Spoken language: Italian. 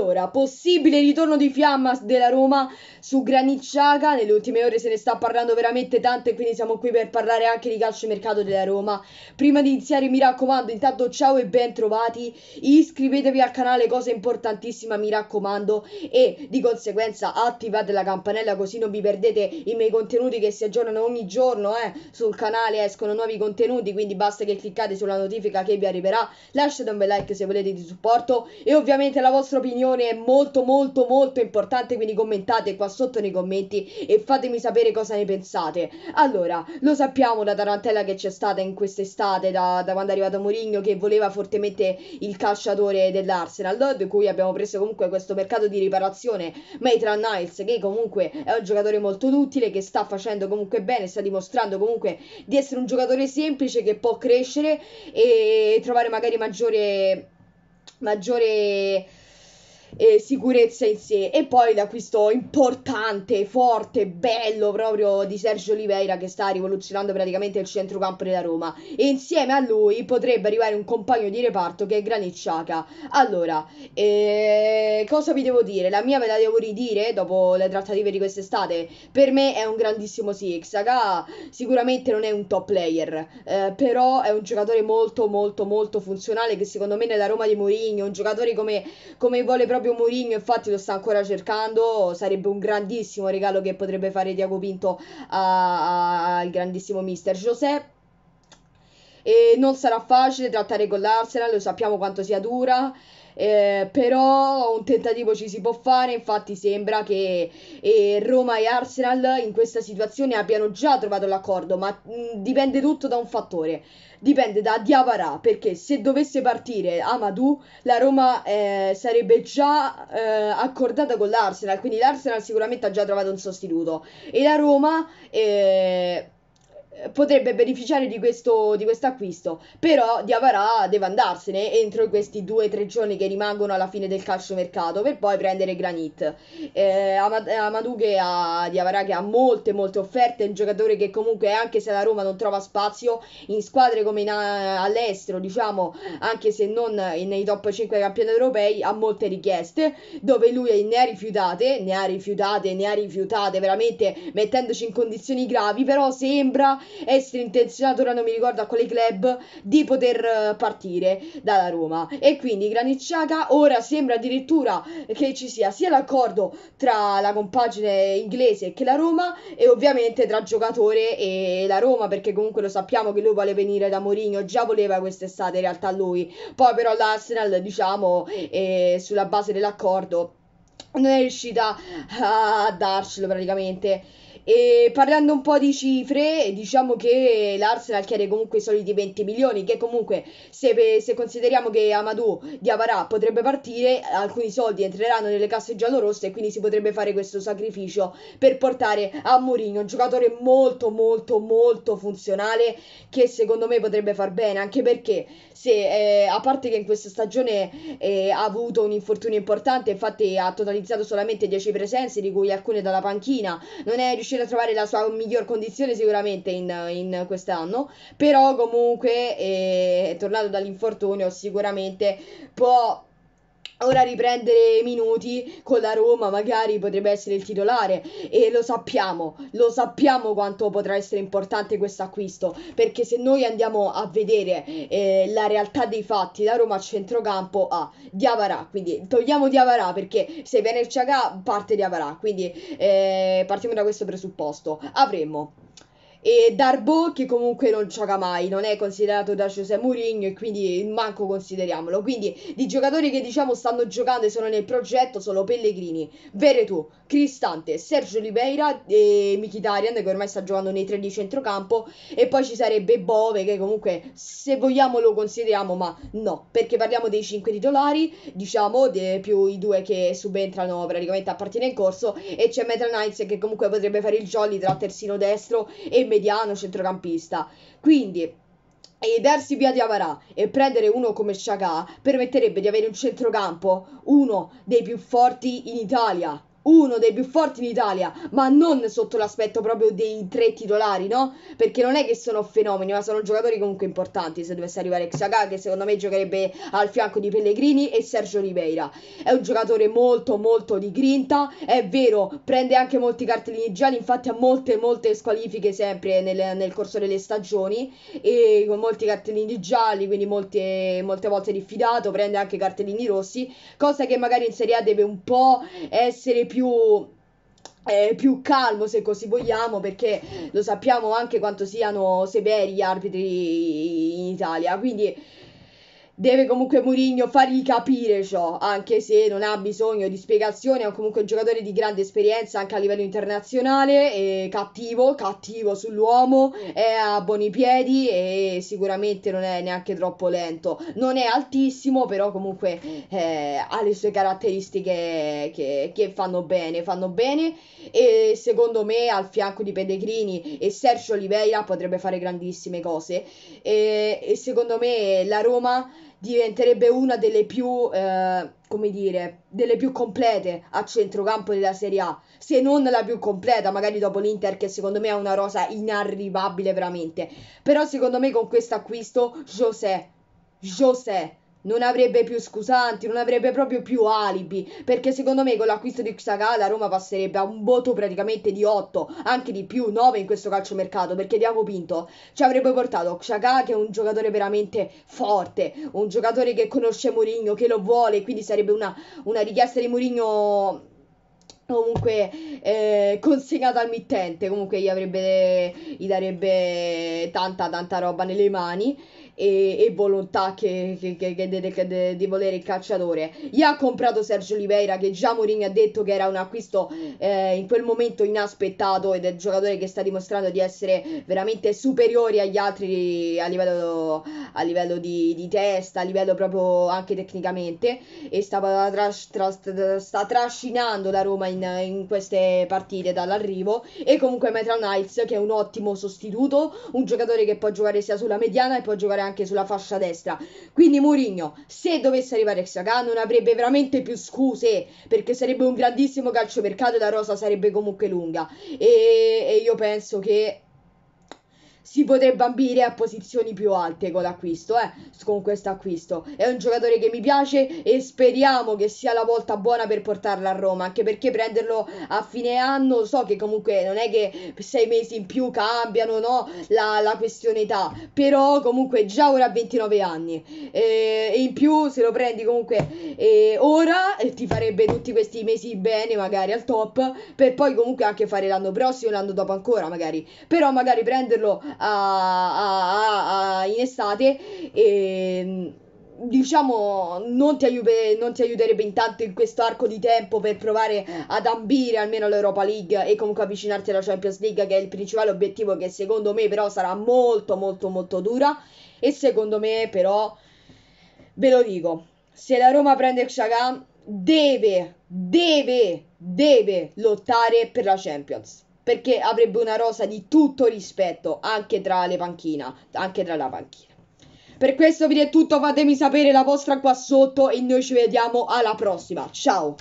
Allora, possibile ritorno di fiamma della Roma su Granicciaga. Nelle ultime ore se ne sta parlando veramente tanto e quindi siamo qui per parlare anche di calcio e mercato della Roma. Prima di iniziare, mi raccomando, intanto ciao e bentrovati. Iscrivetevi al canale, cosa importantissima, mi raccomando. E di conseguenza attivate la campanella così non vi perdete i miei contenuti che si aggiornano ogni giorno. Eh. Sul canale escono nuovi contenuti, quindi basta che cliccate sulla notifica che vi arriverà. Lasciate un bel like se volete di supporto e ovviamente la vostra opinione opinione è molto molto molto importante, quindi commentate qua sotto nei commenti e fatemi sapere cosa ne pensate. Allora, lo sappiamo la tarantella che c'è stata in quest'estate da, da quando è arrivato Mourinho che voleva fortemente il calciatore dell'Arsenal, di cui abbiamo preso comunque questo mercato di riparazione Maitland Niles che comunque è un giocatore molto utile, che sta facendo comunque bene, sta dimostrando comunque di essere un giocatore semplice che può crescere e trovare magari maggiore maggiore eh, sicurezza in sé. E poi l'acquisto importante, forte, bello proprio di Sergio Oliveira che sta rivoluzionando praticamente il centrocampo della Roma. E insieme a lui potrebbe arrivare un compagno di reparto che è Granicciaca. Allora, eh, cosa vi devo dire? La mia ve la devo ridire dopo le trattative di quest'estate. Per me è un grandissimo sì. Xhaka sicuramente non è un top player, eh, però è un giocatore molto molto molto funzionale che secondo me nella Roma di Mourinho, un giocatore come, come vuole proprio proprio Mourinho infatti lo sta ancora cercando, sarebbe un grandissimo regalo che potrebbe fare Diago Pinto al grandissimo mister José. E non sarà facile trattare con l'Arsenal, lo sappiamo quanto sia dura eh, però un tentativo ci si può fare, infatti sembra che eh, Roma e Arsenal in questa situazione abbiano già trovato l'accordo, ma mh, mm, dipende tutto da un fattore, dipende da Diavara, perché se dovesse partire Amadou, la Roma eh, sarebbe già eh, accordata con l'Arsenal, quindi l'Arsenal sicuramente ha già trovato un sostituto e la Roma... Eh, potrebbe beneficiare di questo, di questo acquisto. Però Diavarà deve andarsene entro questi due o tre giorni che rimangono alla fine del calcio mercato per poi prendere Granit. Eh, Amadou che ha Diavarà che ha molte molte offerte, è un giocatore che comunque anche se la Roma non trova spazio in squadre come in a- eh, all'estero, diciamo, anche se non nei top 5 campioni europei, ha molte richieste dove lui ne ha rifiutate, ne ha rifiutate, ne ha rifiutate veramente mettendoci in condizioni gravi, però sembra essere intenzionato, ora non mi ricordo a quale club, di poter eh, partire dalla Roma. E quindi Granit ora sembra addirittura che ci sia sia l'accordo tra la compagine inglese che la Roma e ovviamente tra giocatore e la Roma, perché comunque lo sappiamo che lui vuole venire da Mourinho, già voleva quest'estate in realtà lui. Poi però l'Arsenal, diciamo, eh, sulla base dell'accordo non è riuscita a darcelo praticamente. E parlando un po' di cifre, diciamo che l'Arsenal chiede comunque i soliti 20 milioni, che comunque se, se consideriamo che Amadou Diavarà potrebbe partire, alcuni soldi entreranno nelle casse giallorosse e quindi si potrebbe fare questo sacrificio per portare a Mourinho un giocatore molto molto molto funzionale che secondo me potrebbe far bene, anche perché se eh, a parte che in questa stagione eh, ha avuto un infortunio importante, infatti ha totalizzato solamente 10 presenze di cui alcune dalla panchina, non è riuscito riuscire a trovare la sua miglior condizione sicuramente in, in quest'anno, però comunque eh, tornato dall'infortunio sicuramente può Ora riprendere minuti con la Roma magari potrebbe essere il titolare e lo sappiamo, lo sappiamo quanto potrà essere importante questo acquisto perché se noi andiamo a vedere eh, la realtà dei fatti la Roma a centrocampo ha Diavarà, quindi togliamo Diavarà perché se viene il Ciaga parte Diavarà, quindi eh, partiamo da questo presupposto. Avremo e Darbo che comunque non gioca mai, non è considerato da José Mourinho e quindi manco consideriamolo. Quindi di giocatori che diciamo stanno giocando e sono nel progetto sono Pellegrini, Veretù, Cristante, Sergio Oliveira e Mkhitaryan che ormai sta giocando nei tre di centrocampo e poi ci sarebbe Bove che comunque se vogliamo lo consideriamo ma no, perché parliamo dei cinque titolari, diciamo, de, più i due che subentrano praticamente a partire in corso e c'è Metal Knights che comunque potrebbe fare il jolly tra terzino destro e mediano centrocampista. Quindi e darsi via di Avarà e prendere uno come Chagà permetterebbe di avere un centrocampo, uno dei più forti in Italia, uno dei più forti d'Italia, ma non sotto l'aspetto proprio dei tre titolari, no? Perché non è che sono fenomeni, ma sono giocatori comunque importanti. Se dovesse arrivare Xhaka, che secondo me giocherebbe al fianco di Pellegrini e Sergio Oliveira. È un giocatore molto, molto di grinta, è vero, prende anche molti cartellini gialli, infatti ha molte, molte squalifiche sempre nel, nel corso delle stagioni, e con molti cartellini gialli, quindi molte, molte volte diffidato, prende anche cartellini rossi, cosa che magari in Serie A deve un po' essere più eh, più calmo se così vogliamo perché lo sappiamo anche quanto siano severi gli arbitri in Italia quindi deve comunque Mourinho fargli capire ciò, anche se non ha bisogno di spiegazioni, è comunque un giocatore di grande esperienza anche a livello internazionale, è cattivo, cattivo sull'uomo, è a buoni piedi e sicuramente non è neanche troppo lento. Non è altissimo, però comunque eh, ha le sue caratteristiche che, che, fanno bene, fanno bene e secondo me al fianco di Pellegrini e Sergio Oliveira potrebbe fare grandissime cose e, e secondo me la Roma diventerebbe una delle più, eh, come dire, delle più complete a centrocampo della Serie A, se non la più completa, magari dopo l'Inter che secondo me è una rosa inarrivabile veramente. Però secondo me con questo acquisto José, José non avrebbe più scusanti, non avrebbe proprio più alibi, perché secondo me con l'acquisto di Xaga la Roma passerebbe a un voto praticamente di 8, anche di più, 9 in questo calciomercato, perché Diaco Pinto ci avrebbe portato Xaga che è un giocatore veramente forte, un giocatore che conosce Mourinho, che lo vuole, quindi sarebbe una, una richiesta di Mourinho comunque eh, consegnato al mittente, comunque gli, avrebbe, gli darebbe tanta tanta roba nelle mani e, e volontà che, che, che, che de, de, de, di volere il calciatore. Gli ha comprato Sergio Oliveira che già Mourinho ha detto che era un acquisto eh, in quel momento inaspettato ed è il giocatore che sta dimostrando di essere veramente superiore agli altri a livello, a livello di, di, testa, a livello proprio anche tecnicamente e sta, tra, tra, sta trascinando la Roma in in, in, queste partite dall'arrivo e comunque Metran Knights che è un ottimo sostituto, un giocatore che può giocare sia sulla mediana e può giocare anche sulla fascia destra. Quindi Mourinho, se dovesse arrivare Xhaka non avrebbe veramente più scuse perché sarebbe un grandissimo calciomercato e la rosa sarebbe comunque lunga e, e io penso che si potrebbe ambire a posizioni più alte con l'acquisto, eh, con questo acquisto. È un giocatore che mi piace e speriamo che sia la volta buona per portarlo a Roma, anche perché prenderlo a fine anno, so che comunque non è che sei mesi in più cambiano, no, la, la questione età, però comunque già ora ha 29 anni eh, e in più se lo prendi comunque eh, ora ti farebbe tutti questi mesi bene magari al top per poi comunque anche fare l'anno prossimo, l'anno dopo ancora magari, però magari prenderlo a, a, in estate e diciamo non ti, aiute, non ti, aiuterebbe intanto in questo arco di tempo per provare ad ambire almeno l'Europa League e comunque avvicinarti alla Champions League che è il principale obiettivo che secondo me però sarà molto molto molto dura e secondo me però ve lo dico se la Roma prende Xhakan deve deve deve lottare per la Champions perché avrebbe una rosa di tutto rispetto anche tra le panchina, anche tra la panchina. Per questo video è tutto, fatemi sapere la vostra qua sotto e noi ci vediamo alla prossima. Ciao!